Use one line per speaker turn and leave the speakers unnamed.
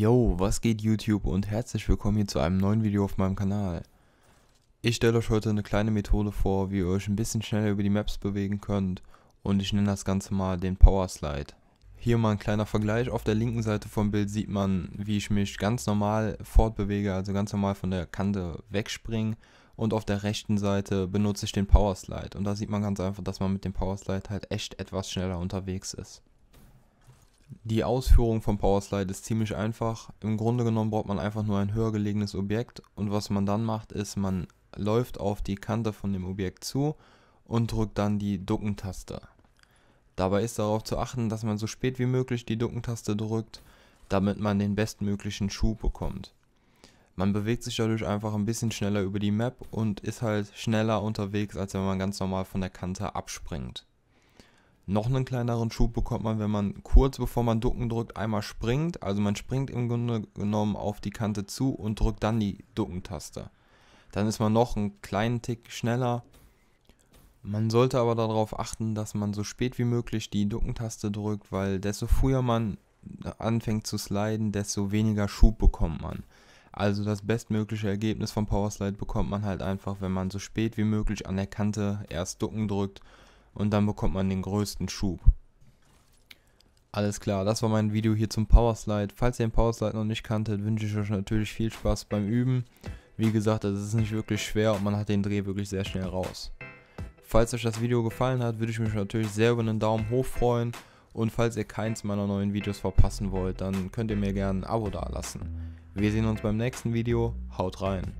Yo, was geht YouTube und herzlich willkommen hier zu einem neuen Video auf meinem Kanal. Ich stelle euch heute eine kleine Methode vor, wie ihr euch ein bisschen schneller über die Maps bewegen könnt und ich nenne das Ganze mal den Power Slide. Hier mal ein kleiner Vergleich, auf der linken Seite vom Bild sieht man, wie ich mich ganz normal fortbewege, also ganz normal von der Kante wegspringe und auf der rechten Seite benutze ich den Power Slide und da sieht man ganz einfach, dass man mit dem Power Slide halt echt etwas schneller unterwegs ist. Die Ausführung vom Powerslide ist ziemlich einfach. Im Grunde genommen braucht man einfach nur ein höher gelegenes Objekt und was man dann macht ist, man läuft auf die Kante von dem Objekt zu und drückt dann die Duckentaste. Dabei ist darauf zu achten, dass man so spät wie möglich die Duckentaste drückt, damit man den bestmöglichen Schub bekommt. Man bewegt sich dadurch einfach ein bisschen schneller über die Map und ist halt schneller unterwegs, als wenn man ganz normal von der Kante abspringt. Noch einen kleineren Schub bekommt man, wenn man kurz bevor man Ducken drückt, einmal springt. Also man springt im Grunde genommen auf die Kante zu und drückt dann die Duckentaste. Dann ist man noch einen kleinen Tick schneller. Man sollte aber darauf achten, dass man so spät wie möglich die Duckentaste drückt, weil desto früher man anfängt zu sliden, desto weniger Schub bekommt man. Also das bestmögliche Ergebnis vom Powerslide bekommt man halt einfach, wenn man so spät wie möglich an der Kante erst Ducken drückt und dann bekommt man den größten Schub. Alles klar, das war mein Video hier zum Powerslide. Falls ihr den Powerslide noch nicht kanntet, wünsche ich euch natürlich viel Spaß beim Üben. Wie gesagt, es ist nicht wirklich schwer und man hat den Dreh wirklich sehr schnell raus. Falls euch das Video gefallen hat, würde ich mich natürlich sehr über einen Daumen hoch freuen. Und falls ihr keins meiner neuen Videos verpassen wollt, dann könnt ihr mir gerne ein Abo dalassen. Wir sehen uns beim nächsten Video. Haut rein!